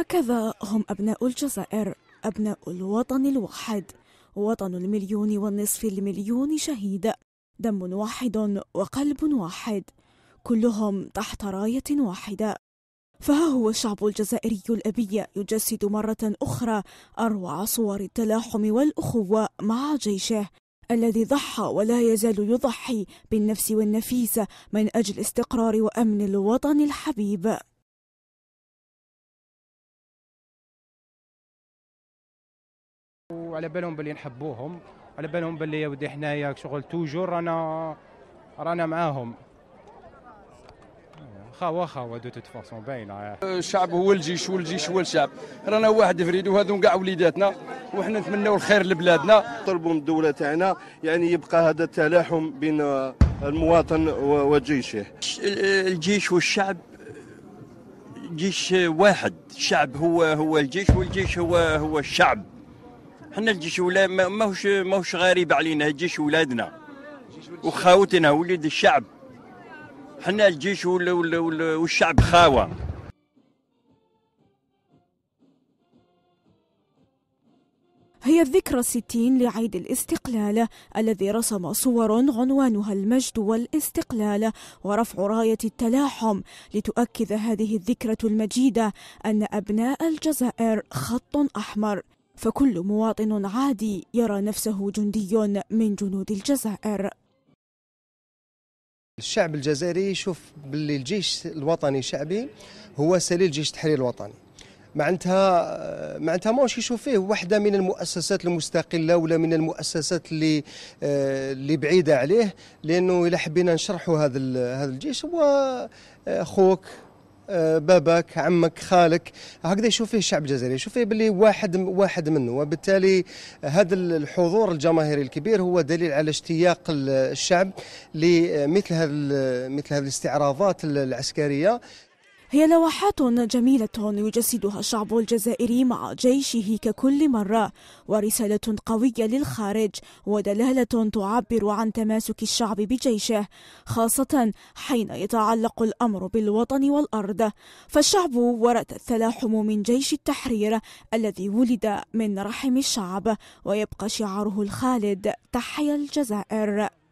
هكذا هم أبناء الجزائر أبناء الوطن الواحد وطن المليون والنصف المليون شهيد دم واحد وقلب واحد كلهم تحت راية واحدة فها هو الشعب الجزائري الأبي يجسد مرة أخرى أروع صور التلاحم والأخوة مع جيشه الذي ضحى ولا يزال يضحي بالنفس والنفيس من أجل استقرار وأمن الوطن الحبيب وعلى بالهم باللي نحبوهم على بالهم باللي ودي حنايا شغل توجور رانا رانا معاهم خاوة خاوة دو توت فاسون باينة الشعب هو الجيش والجيش هو الشعب رانا واحد فريد وهذو كاع وليداتنا وحنا نتمناو الخير لبلادنا نطلبوا من الدولة تاعنا يعني يبقى هذا التلاحم بين المواطن وجيشه الجيش والشعب جيش واحد الشعب هو هو الجيش والجيش هو هو الشعب حنا الجيش ولا ماهوش ماهوش غريب علينا الجيش ولادنا وخاوتنا وليد الشعب حنا الجيش والشعب خاوه هي الذكرى الستين لعيد الاستقلال الذي رسم صور عنوانها المجد والاستقلال ورفع راية التلاحم لتؤكد هذه الذكرى المجيدة أن أبناء الجزائر خط أحمر فكل مواطن عادي يرى نفسه جندي من جنود الجزائر الشعب الجزائري يشوف باللي الجيش الوطني الشعبي هو سليل جيش التحرير الوطني معناتها معناتها ماهوش يشوف فيه وحده من المؤسسات المستقله ولا من المؤسسات اللي اللي بعيده عليه لانه الا حبينا نشرحوا هذا هذا الجيش هو آه، خوك آه، باباك عمك خالك هكذا يشوف فيه الشعب الجزائري يشوف فيه باللي واحد واحد منه وبالتالي هذا الحضور الجماهيري الكبير هو دليل على اشتياق الشعب لمثل هذه مثل هذه الاستعراضات العسكريه هي لوحات جميلة يجسدها الشعب الجزائري مع جيشه ككل مرة ورسالة قوية للخارج ودلالة تعبر عن تماسك الشعب بجيشه خاصة حين يتعلق الأمر بالوطن والأرض فالشعب ورث التلاحم من جيش التحرير الذي ولد من رحم الشعب ويبقى شعاره الخالد تحيا الجزائر